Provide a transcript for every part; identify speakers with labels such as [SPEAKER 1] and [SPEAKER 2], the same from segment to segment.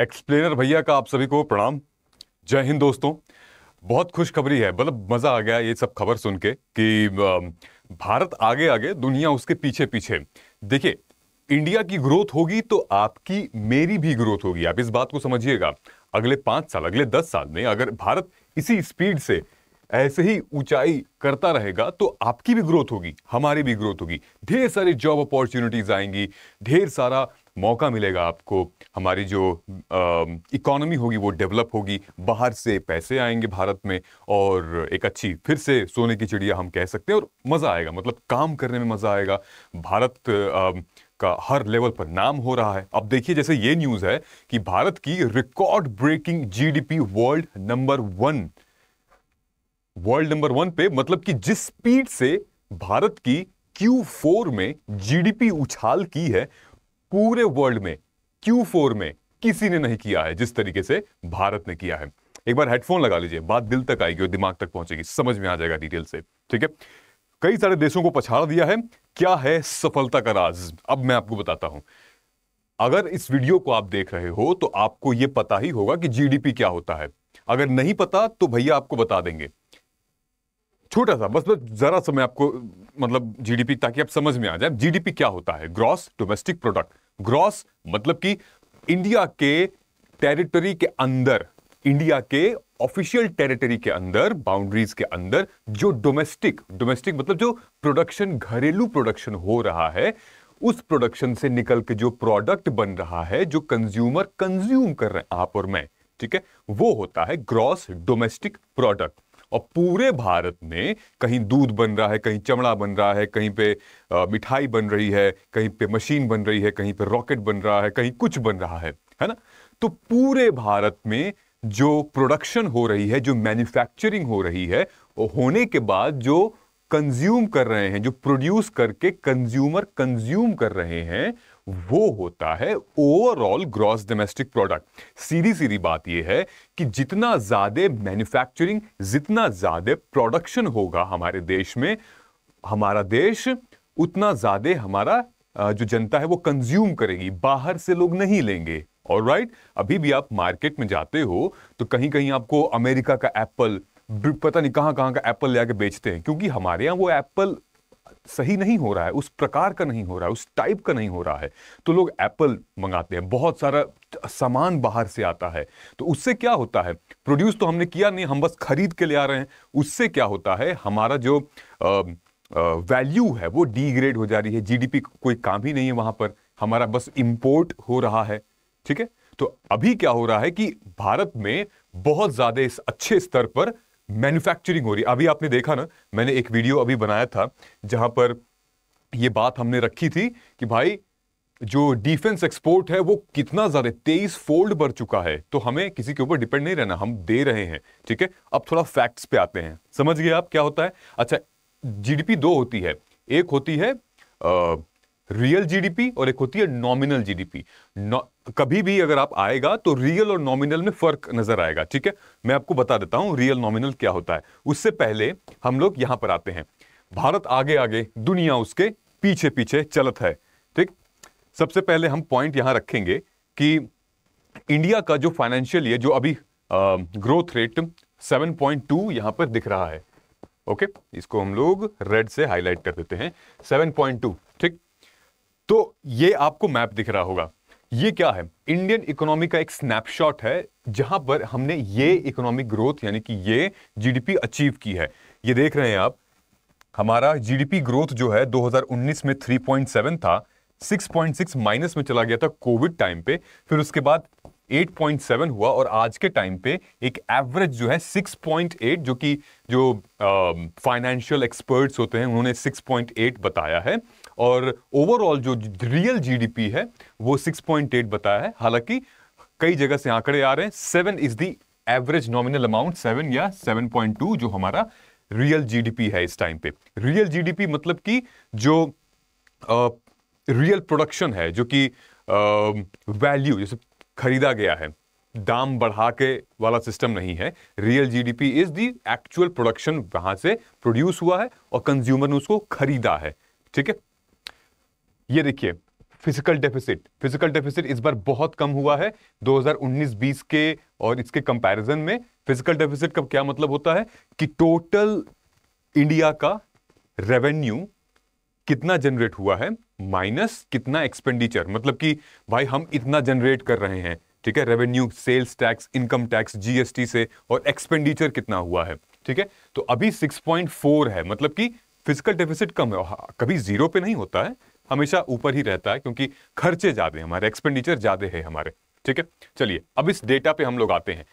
[SPEAKER 1] Explainer भैया का आप सभी को प्रणाम जय हिंद दोस्तों बहुत खुशखबरी है मतलब मज़ा आ गया ये सब खबर सुन के कि भारत आगे आगे दुनिया उसके पीछे पीछे देखिए इंडिया की ग्रोथ होगी तो आपकी मेरी भी ग्रोथ होगी आप इस बात को समझिएगा अगले पांच साल अगले दस साल में अगर भारत इसी स्पीड से ऐसे ही ऊंचाई करता रहेगा तो आपकी भी ग्रोथ होगी हमारी भी ग्रोथ होगी ढेर सारी जॉब अपॉर्चुनिटीज आएंगी ढेर सारा मौका मिलेगा आपको हमारी जो इकोनॉमी होगी वो डेवलप होगी बाहर से पैसे आएंगे भारत में और एक अच्छी फिर से सोने की चिड़िया हम कह सकते हैं और मज़ा आएगा मतलब काम करने में मज़ा आएगा भारत आ, का हर लेवल पर नाम हो रहा है अब देखिए जैसे ये न्यूज़ है कि भारत की record breaking GDP world number one world number one पे मतलब कि जिस स्पीड से भारत की Q4 में जीडीपी उछाल की है पूरे वर्ल्ड में Q4 में किसी ने नहीं किया है जिस तरीके से भारत ने किया है एक बार हेडफोन लगा लीजिए बात दिल तक आएगी और दिमाग तक पहुंचेगी समझ में आ जाएगा डिटेल से ठीक है कई सारे देशों को पछाड़ दिया है क्या है सफलता का राज अब मैं आपको बताता हूं अगर इस वीडियो को आप देख रहे हो तो आपको यह पता ही होगा कि जीडीपी क्या होता है अगर नहीं पता तो भैया आपको बता देंगे छोटा सा बस बस जरा सा मैं आपको मतलब जीडीपी ताकि आप समझ में आ जाए जीडीपी क्या होता है ग्रॉस डोमेस्टिक प्रोडक्ट ग्रॉस मतलब कि इंडिया के टेरिटरी के अंदर इंडिया के ऑफिशियल टेरिटरी के अंदर बाउंड्रीज के अंदर जो डोमेस्टिक डोमेस्टिक मतलब जो प्रोडक्शन घरेलू प्रोडक्शन हो रहा है उस प्रोडक्शन से निकल के जो प्रोडक्ट बन रहा है जो कंज्यूमर कंज्यूम कर रहे हैं आप और मैं ठीक है वो होता है ग्रॉस डोमेस्टिक प्रोडक्ट और पूरे भारत में कहीं दूध बन रहा है कहीं चमड़ा बन रहा है कहीं पे मिठाई बन रही है कहीं पे मशीन बन रही है कहीं पे रॉकेट बन रहा है कहीं कुछ बन रहा है है ना तो पूरे भारत में जो प्रोडक्शन हो रही है जो मैन्युफैक्चरिंग हो रही है होने के बाद जो कंज्यूम कर रहे हैं जो प्रोड्यूस करके कंज्यूमर कंज्यूम कर रहे हैं वो होता है ओवरऑल ग्रॉस डोमेस्टिक प्रोडक्ट सीधी सीधी बात यह है कि जितना ज्यादा मैन्युफैक्चरिंग जितना ज्यादा प्रोडक्शन होगा हमारे देश में हमारा देश उतना ज्यादा हमारा जो जनता है वो कंज्यूम करेगी बाहर से लोग नहीं लेंगे और राइट right? अभी भी आप मार्केट में जाते हो तो कहीं कहीं आपको अमेरिका का एप्पल पता नहीं कहां कहां का एप्पल ले आके बेचते हैं क्योंकि हमारे यहाँ वो एप्पल सही नहीं हो रहा है उस प्रकार का नहीं हो रहा है उस टाइप का नहीं हो रहा है तो लोग एप्पल मंगाते हैं बहुत सारा सामान बाहर से आता है तो उससे क्या होता है प्रोड्यूस तो हमने किया नहीं हम बस खरीद के ले आ रहे हैं उससे क्या होता है हमारा जो वैल्यू है वो डिग्रेड हो जा रही है जीडीपी कोई काम ही नहीं है वहां पर हमारा बस इम्पोर्ट हो रहा है ठीक है तो अभी क्या हो रहा है कि भारत में बहुत ज़्यादा इस अच्छे स्तर पर मैन्युफैक्चरिंग हो रही अभी आपने देखा ना मैंने एक वीडियो अभी बनाया था जहां पर यह बात हमने रखी थी कि भाई जो डिफेंस एक्सपोर्ट है वो कितना ज्यादा तेईस फोल्ड बढ़ चुका है तो हमें किसी के ऊपर डिपेंड नहीं रहना हम दे रहे हैं ठीक है अब थोड़ा फैक्ट्स पे आते हैं समझ गए आप क्या होता है अच्छा जीडीपी दो होती है एक होती है आ, रियल जीडीपी और एक होती है नॉमिनल जीडीपी कभी भी अगर आप आएगा तो रियल और नॉमिनल में फर्क नजर आएगा ठीक है मैं आपको बता देता हूं रियल नॉमिनल क्या होता है उससे पहले हम लोग यहां पर आते हैं भारत आगे आगे दुनिया उसके पीछे पीछे चलत है ठीक सबसे पहले हम पॉइंट यहां रखेंगे कि इंडिया का जो फाइनेंशियल ये जो अभी ग्रोथ रेट 7.2 यहां पर दिख रहा है ओके इसको हम लोग रेड से हाईलाइट कर देते हैं 7.2 ठीक तो ये आपको मैप दिख रहा होगा ये क्या है इंडियन इकोनॉमी का एक स्नैपशॉट है जहां पर हमने ये इकोनॉमिक ग्रोथ यानी कि ये जीडीपी अचीव की है ये देख रहे हैं आप हमारा जीडीपी ग्रोथ जो है 2019 में 3.7 था 6.6 माइनस में चला गया था कोविड टाइम पे फिर उसके बाद 8.7 हुआ और आज के टाइम पे एक एवरेज जो है 6.8 जो कि जो फाइनेंशियल एक्सपर्ट्स होते हैं उन्होंने 6.8 बताया है और ओवरऑल जो रियल जीडीपी है वो 6.8 बताया है हालांकि कई जगह से आंकड़े आ रहे हैं seven is the average nominal amount seven या 7.2 जो हमारा रियल जीडीपी है इस टाइम पे रियल जीडीपी मतलब कि जो रियल uh, प्रोडक्शन है जो कि वैल्यू जैसे खरीदा गया है दाम बढ़ा के वाला सिस्टम नहीं है real GDP is the actual production वहां से प्रोड्यूस हुआ है और कंज्यूमर ने उसको खरीदा है ठीक है ये देखिए फिजिकल डेफिसिट फिजिकल डेफिसिट इस बार बहुत कम हुआ है 2019-20 के और इसके कंपैरिजन में फिजिकल डेफिसिट का क्या मतलब होता है कि टोटल इंडिया का रेवेन्यू कितना जनरेट हुआ है माइनस कितना एक्सपेंडिचर मतलब कि भाई हम इतना जनरेट कर रहे हैं ठीक है revenue sales tax income tax GST से और एक्सपेंडिचर कितना हुआ है ठीक है तो अभी 6.4 है मतलब कि फिजिकल डेफिसिट कम है हाँ, कभी जीरो पे नहीं होता है हमेशा ऊपर ही रहता है क्योंकि खर्चे ज्यादा है हमारे एक्सपेंडिचर ज्यादा है हमारे ठीक है चलिए अब इस डेटा पे हम लोग आते हैं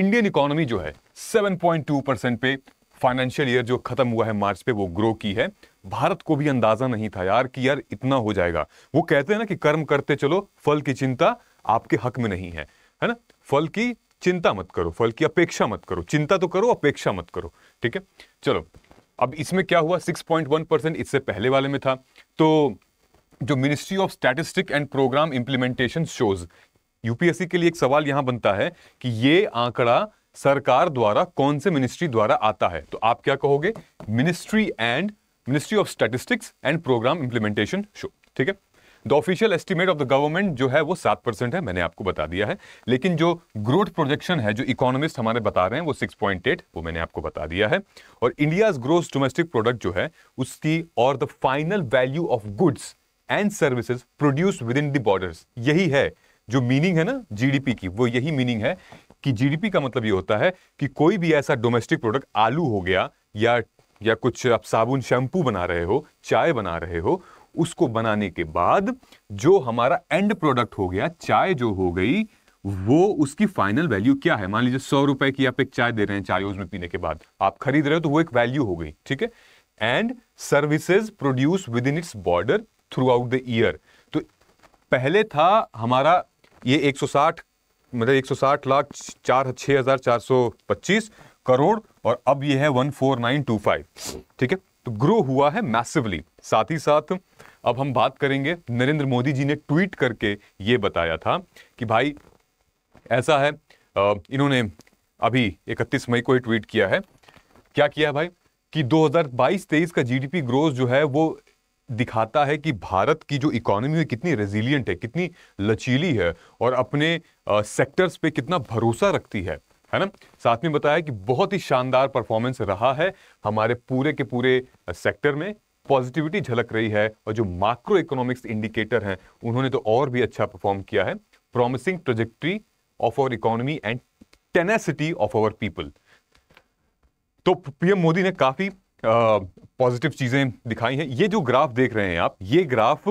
[SPEAKER 1] इंडियन इकोनॉमी जो है 7.2 परसेंट पे फाइनेंशियल ईयर जो खत्म हुआ है मार्च पे वो ग्रो की है भारत को भी अंदाजा नहीं था यार कि यार इतना हो जाएगा वो कहते हैं ना कि कर्म करते चलो फल की चिंता आपके हक में नहीं है है ना फल की चिंता मत करो फल की अपेक्षा मत करो चिंता तो करो अपेक्षा मत करो ठीक है चलो अब इसमें क्या हुआ 6.1 परसेंट इससे पहले वाले में था तो जो ministry of statistic and programme implementation shows UPSC के लिए एक सवाल यहां बनता है कि ये आंकड़ा सरकार द्वारा कौन से मिनिस्ट्री द्वारा आता है तो आप क्या कहोगे ministry and ministry of statistics and programme implementation show ठीक है the official estimate of the government जो है वो सात परसेंट है मैंने आपको बता दिया है लेकिन जो ग्रोथ प्रोजेक्शन है जो इकोनॉमिस्ट हमारे बता रहे हैं वो सिक्स पॉइंट एट वो मैंने आपको बता दिया है और इंडियाज ग्रोथ डोमेस्टिक प्रोडक्ट जो है उसकी और the final value of goods and services produce within border यही है जो मीनिंग है ना जीडीपी की वो यही मीनिंग है कि जीडीपी का मतलब ये होता है कि कोई भी ऐसा डोमेस्टिक प्रोडक्ट आलू हो गया या या कुछ आप साबुन शैम्पू बना रहे हो चाय बना रहे हो उसको बनाने के बाद जो हमारा एंड प्रोडक्ट हो गया चाय जो हो गई वो उसकी फाइनल वैल्यू क्या है मान लीजिए सौ रुपए की आप एक चाय दे रहे हैं चाय उसमें पीने के बाद आप खरीद रहे हो तो वो एक वैल्यू हो गई ठीक है and services produce within its border throughout the year तो पहले था हमारा ये 160 मतलब 160 लाख चार छः हज़ार चार सौ पच्चीस करोड़ और अब ये है फाइव ठीक है तो ग्रो हुआ है मैसिवली साथ ही साथ अब हम बात करेंगे नरेंद्र मोदी जी ने ट्वीट करके ये बताया था कि भाई ऐसा है इन्होंने अभी 31 मई को ही ट्वीट किया है क्या किया है भाई कि 2022-23 का जीडीपी ग्रोथ जो है वो दिखाता है कि भारत की जो इकोनॉमी है कितनी रेजिलियंट है कितनी लचीली है और अपने सेक्टर्स पे कितना भरोसा रखती है है ना साथ में बताया कि बहुत ही शानदार परफॉर्मेंस रहा है हमारे पूरे के पूरे सेक्टर में पॉजिटिविटी झलक रही है और जो माइक्रो इकोनॉमिक्स इंडिकेटर हैं उन्होंने तो और भी अच्छा परफॉर्म किया है promising trajectory of our economy and tenacity of our people तो पीएम मोदी ने काफी पॉजिटिव चीज़ें दिखाई हैं ये जो ग्राफ देख रहे हैं आप ये ग्राफ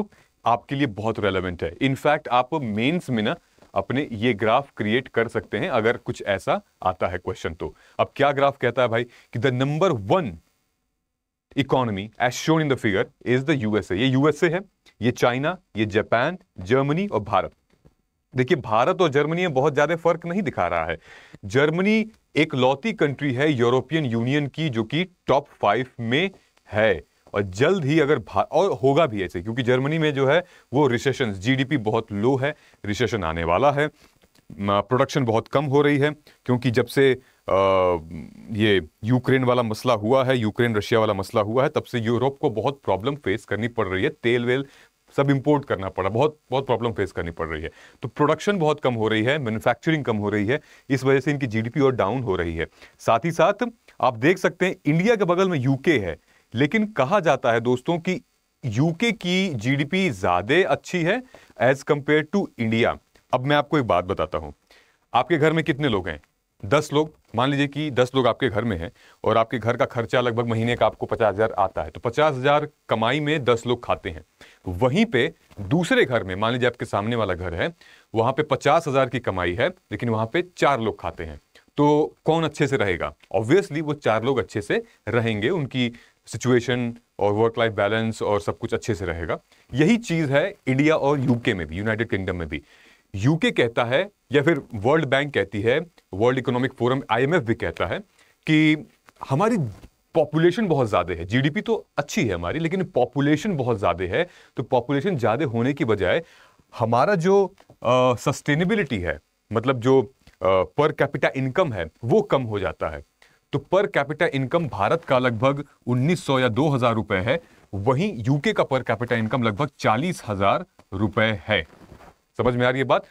[SPEAKER 1] आपके लिए बहुत रेलेवेंट है इनफैक्ट आप मेंस में ना अपने ये ग्राफ क्रिएट कर सकते हैं अगर कुछ ऐसा आता है क्वेश्चन तो अब क्या ग्राफ कहता है भाई कि the number one economy as shown in the figure is the USA ये यूएसए है ये चाइना ये जापान जर्मनी और भारत देखिए भारत और जर्मनी में बहुत ज्यादा फर्क नहीं दिखा रहा है जर्मनी एक लौती कंट्री है यूरोपियन यूनियन की जो कि टॉप फाइव में है और जल्द ही अगर और होगा भी ऐसे क्योंकि जर्मनी में जो है वो रिसेशन जीडीपी बहुत लो है रिसेशन आने वाला है प्रोडक्शन बहुत कम हो रही है क्योंकि जब से आ, ये यूक्रेन वाला मसला हुआ है यूक्रेन रशिया वाला मसला हुआ है तब से यूरोप को बहुत प्रॉब्लम फेस करनी पड़ रही है तेल वेल सब इंपोर्ट करना पड़ा बहुत बहुत प्रॉब्लम फेस करनी पड़ रही है तो प्रोडक्शन बहुत कम हो रही है मैन्युफैक्चरिंग कम हो रही है इस वजह से इनकी जीडीपी और डाउन हो रही है साथ ही साथ आप देख सकते हैं इंडिया के बगल में यूके है लेकिन कहा जाता है दोस्तों की यूके की जीडीपी ज्यादा अच्छी है एज कंपेयर टू इंडिया अब मैं आपको एक बात बताता हूं आपके घर में कितने लोग हैं दस लोग मान लीजिए कि दस लोग आपके घर में हैं और आपके घर का खर्चा लगभग महीने का आपको पचास हज़ार आता है तो पचास हज़ार कमाई में दस लोग खाते हैं वहीं पे दूसरे घर में मान लीजिए आपके सामने वाला घर है वहाँ पे पचास हज़ार की कमाई है लेकिन वहाँ पे चार लोग खाते हैं तो कौन अच्छे से रहेगा ऑब्वियसली वो चार लोग अच्छे से रहेंगे उनकी सिचुएशन और वर्क लाइफ बैलेंस और सब कुछ अच्छे से रहेगा यही चीज़ है इंडिया और यूके में भी यूनाइटेड किंगडम में भी यूके कहता है या फिर वर्ल्ड बैंक कहती है वर्ल्ड इकोनॉमिक फोरम आईएमएफ भी कहता है कि हमारी पॉपुलेशन बहुत ज़्यादा है जीडीपी तो अच्छी है हमारी लेकिन पॉपुलेशन बहुत ज़्यादा है तो पॉपुलेशन ज़्यादा होने की बजाय हमारा जो सस्टेनेबिलिटी है मतलब जो पर कैपिटा इनकम है वो कम हो जाता है तो पर कैपिटा इनकम भारत का लगभग 1900 या 2000 रुपए है वहीं यूके का पर कैपिटा इनकम लगभग चालीस हजार रुपए है समझ में आ रही है बात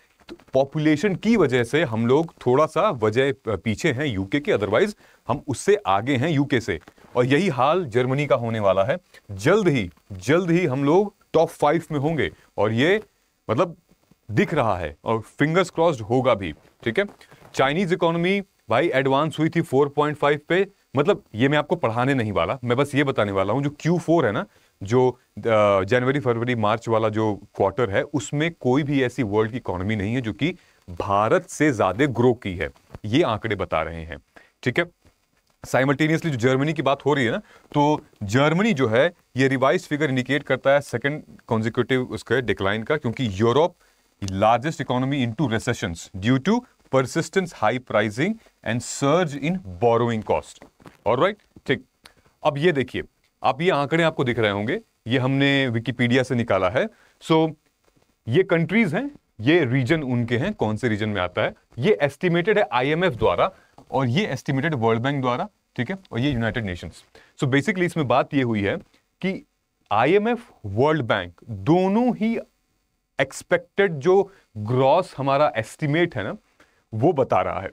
[SPEAKER 1] पॉपुलेशन तो की वजह से हम लोग थोड़ा सा वजह पीछे हैं यूके के अदरवाइज हम उससे आगे हैं यूके से और यही हाल जर्मनी का होने वाला है जल्द ही जल्द ही हम लोग टॉप फाइव में होंगे और ये मतलब दिख रहा है और फिंगर्स क्रॉस्ड होगा भी ठीक है चाइनीज इकोनॉमी भाई एडवांस हुई थी 4.5 पे मतलब ये मैं आपको पढ़ाने नहीं वाला मैं बस ये बताने वाला हूँ जो Q4 है ना जो जनवरी फरवरी मार्च वाला जो क्वार्टर है उसमें कोई भी ऐसी वर्ल्ड की इकोनॉमी नहीं है जो कि भारत से ज़्यादा ग्रो की है ये आंकड़े बता रहे हैं ठीक है साइमल्टेनियसली जो जर्मनी की बात हो रही है ना तो जर्मनी जो है ये रिवाइज फिगर इंडिकेट करता है सेकेंड कॉन्जिक्यूटिव उसके डिक्लाइन का क्योंकि Europe largest economy into recession due to persistence high pricing and surge in borrowing cost और राइट ठीक अब ये देखिए आप ये आंकड़े आपको दिख रहे होंगे ये हमने विकीपीडिया से निकाला है सो so, ये कंट्रीज हैं ये रीजन उनके हैं कौन से रीजन में आता है ये एस्टिमेटेड है आईएमएफ द्वारा और ये एस्टिमेटेड वर्ल्ड बैंक द्वारा ठीक है और ये यूनाइटेड नेशंस सो बेसिकली इसमें बात ये हुई है कि आईएमएफ वर्ल्ड बैंक दोनों ही एक्सपेक्टेड जो ग्रॉस हमारा एस्टिमेट है ना वो बता रहा है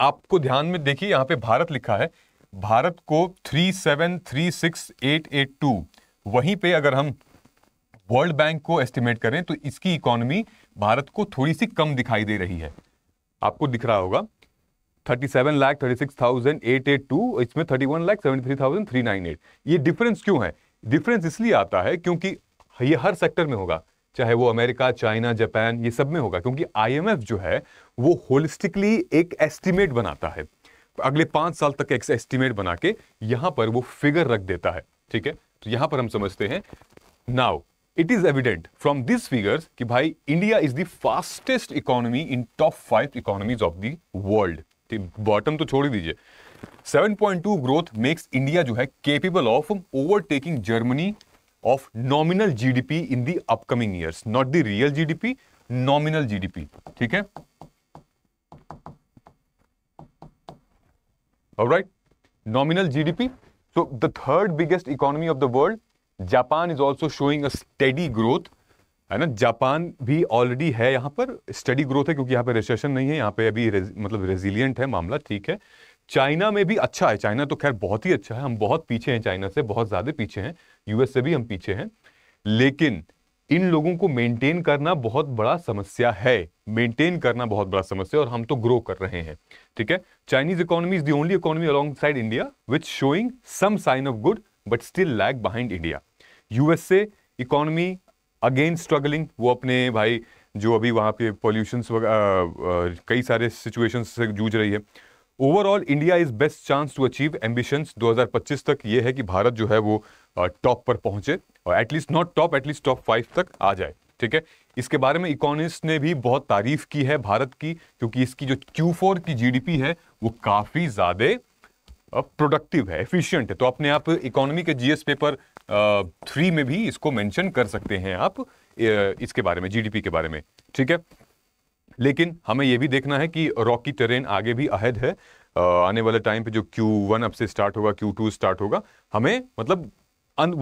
[SPEAKER 1] आपको ध्यान में देखिए यहाँ पे भारत लिखा है भारत को टू वहीं पे अगर हम वर्ल्ड बैंक को एस्टिमेट करें तो इसकी इकोनॉमी भारत को थोड़ी सी कम दिखाई दे रही है आपको दिख रहा होगा thirty seven lakh thirty six thousand eight eight two इसमें thirty one lakh seventy three thousand three nine eight ये डिफरेंस क्यों है डिफरेंस इसलिए आता है क्योंकि ये हर सेक्टर में होगा चाहे वो अमेरिका चाइना जापान ये सब में होगा क्योंकि आईएमएफ जो है वो होलिस्टिकली एक एस्टिमेट बनाता है अगले पांच साल तक एक एस्टिमेट बना के यहां पर वो फिगर रख देता है ठीक है तो यहां पर हम समझते हैं now it is evident from this figures कि भाई India is the fastest economy in top five economies of the world bottom तो छोड़ ही दीजिए 7.2 ग्रोथ मेक्स इंडिया जो है capable of overtaking Germany of nominal GDP in the upcoming years not the real GDP nominal GDP ठीक है All right. Nominal GDP. So the third biggest economy of the world, Japan is also showing steady growth है ना Japan भी already है यहाँ पर study growth है क्योंकि यहाँ पे रिसेशन नहीं है यहाँ पे अभी रेज, मतलब रेजिलियंट है मामला ठीक है चाइना में भी अच्छा है चाइना तो खैर बहुत ही अच्छा है हम बहुत पीछे हैं चाइना से बहुत ज़्यादा पीछे हैं यूएस से भी हम पीछे हैं लेकिन इन लोगों को मेंटेन करना बहुत बड़ा समस्या है मेंटेन करना बहुत बड़ा समस्या और हम तो ग्रो कर रहे हैं ठीक है Chinese economy is the only economy alongside India which showing some sign of good but still lag behind India USA economy again struggling वो अपने भाई जो अभी वहां पे पॉल्यूशन कई सारे सिचुएशन से जूझ रही है overall India is best chance to achieve ambitions 2025 तक ये है कि भारत जो है वो टॉप पर पहुंचे और at least not top at least top five तक आ जाए ठीक है इसके बारे में इकोनॉमिस्ट ने भी बहुत तारीफ की है भारत की क्योंकि इसकी जो Q4 की जीडीपी है वो काफी ज्यादा प्रोडक्टिव है एफिशिएंट है तो अपने आप इकोनॉमी के जीएस पेपर थ्री में भी इसको मेंशन कर सकते हैं आप इसके बारे में जीडीपी के बारे में ठीक है लेकिन हमें यह भी देखना है कि रॉकी टेरेन आगे भी अहद है आने वाले टाइम पे जो Q1 अब से स्टार्ट होगा Q2 स्टार्ट होगा हमें मतलब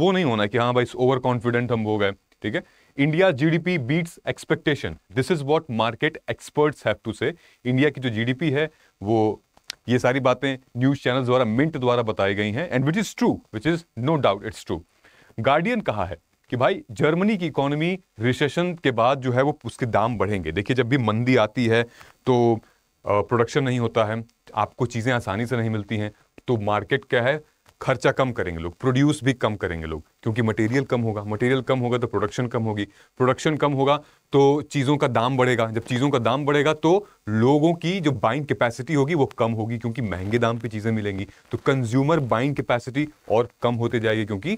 [SPEAKER 1] वो नहीं होना कि हाँ भाई ओवर कॉन्फिडेंट हम हो गए ठीक है India GDP beats expectation this is what market experts have to say India की जो जीडीपी है वो ये सारी बातें न्यूज चैनल द्वारा मिंट द्वारा बताई गई हैं and which is true which is no doubt it's true Guardian कहा है कि भाई जर्मनी की इकोनॉमी रिसेशन के बाद जो है वो उसके दाम बढ़ेंगे देखिए जब भी मंदी आती है तो प्रोडक्शन नहीं होता है आपको चीज़ें आसानी से नहीं मिलती हैं तो मार्केट क्या है खर्चा कम करेंगे लोग प्रोड्यूस भी कम करेंगे लोग क्योंकि मटेरियल कम होगा मटेरियल कम होगा तो प्रोडक्शन कम होगी प्रोडक्शन कम होगा तो चीज़ों का दाम बढ़ेगा जब चीज़ों का दाम बढ़ेगा तो लोगों की जो बाइंग कैपेसिटी होगी वो कम होगी क्योंकि महंगे दाम पे चीज़ें मिलेंगी तो कंज्यूमर बाइंग कैपेसिटी और कम होते जाएगी क्योंकि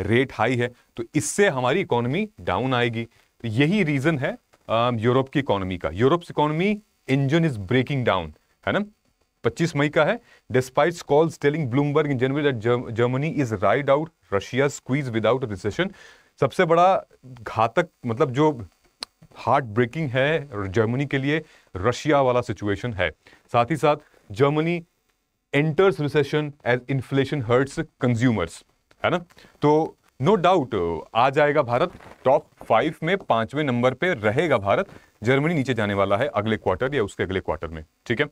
[SPEAKER 1] रेट हाई है तो इससे हमारी इकोनॉमी डाउन आएगी तो यही रीज़न है यूरोप um, की इकोनॉमी का Europe economy engine is breaking down है ना 25 मई का है despite calls telling Bloomberg in January that Germany is ride out Russia squeeze without recession सबसे बड़ा घातक मतलब जो हार्ट ब्रेकिंग है जर्मनी के लिए रशिया वाला सिचुएशन है साथ ही साथ Germany enters recession as inflation hurts consumers है ना तो नो डाउट आ जाएगा भारत टॉप फाइव में पांचवें नंबर पे रहेगा भारत जर्मनी नीचे जाने वाला है अगले क्वार्टर या उसके अगले क्वार्टर में ठीक है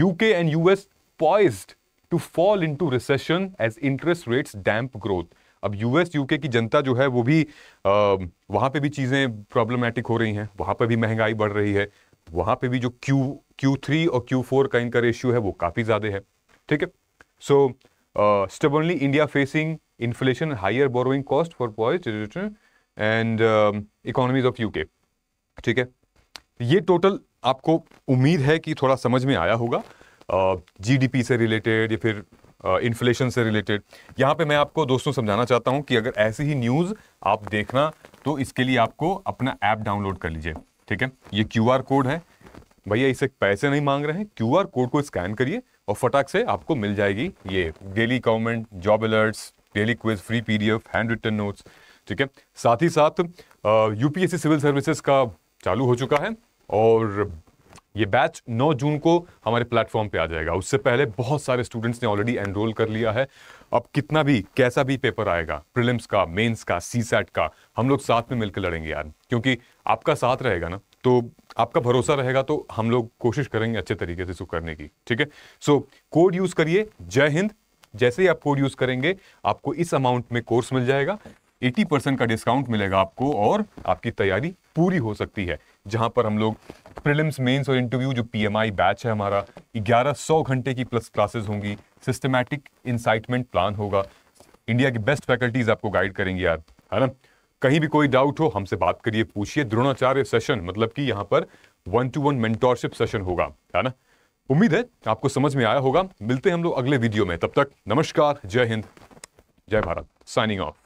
[SPEAKER 1] UK and US poised to fall into recession as interest rates damp growth अब यूएस यूके की जनता जो है वो भी आ, वहां पे भी चीजें प्रॉब्लमेटिक हो रही हैं वहां पे भी महंगाई बढ़ रही है वहां पे भी जो क्यू क्यू थ्री और क्यू फोर का इनका रेशियो है वो काफी ज्यादा है ठीक है so stably India facing inflation and higher borrowing cost for boys and um, economies of uk ठीक है ये टोटल आपको उम्मीद है कि थोड़ा समझ में आया होगा जी डी पी से रिलेटेड या फिर इन्फ्लेशन uh, से रिलेटेड यहाँ पे मैं आपको दोस्तों समझाना चाहता हूँ कि अगर ऐसी ही न्यूज़ आप देखना तो इसके लिए आपको अपना ऐप डाउनलोड कर लीजिए ठीक है ये क्यू आर कोड है भैया इसे पैसे नहीं मांग रहे हैं क्यू आर कोड को स्कैन करिए और फटाक से आपको मिल जाएगी ये daily government job alerts daily quiz free P D F handwritten notes ठीक है साथ ही साथ यूपीएससी सिविल सर्विसेज का चालू हो चुका है और ये बैच 9 जून को हमारे प्लेटफॉर्म पे आ जाएगा उससे पहले बहुत सारे स्टूडेंट्स ने ऑलरेडी एनरोल कर लिया है अब कितना भी कैसा भी पेपर आएगा प्रिलिम्स का मेंस का सी का हम लोग साथ में मिलकर लड़ेंगे यार क्योंकि आपका साथ रहेगा ना तो आपका भरोसा रहेगा तो हम लोग कोशिश करेंगे अच्छे तरीके से इसको करने की ठीक है सो कोड यूज करिए जय हिंद जैसे ही आप कोड यूज करेंगे आपको इस अमाउंट में कोर्स मिल जाएगा 80 परसेंट का डिस्काउंट मिलेगा आपको और आपकी तैयारी पूरी हो सकती है जहां पर हम लोग प्रिलिम्स मेंस और इंटरव्यू जो पीएमआई बैच है हमारा 1100 घंटे की प्लस क्लासेस होंगी सिस्टमैटिक इंसाइटमेंट प्लान होगा इंडिया की बेस्ट फैकल्टीज आपको गाइड करेंगे यार है ना कहीं भी कोई डाउट हो हमसे बात करिए पूछिए द्रोणाचार्य सेशन मतलब कि यहाँ पर one to one mentorship session होगा है ना उम्मीद है आपको समझ में आया होगा मिलते हैं हम लोग अगले वीडियो में तब तक नमस्कार जय हिंद जय भारत साइनिंग ऑफ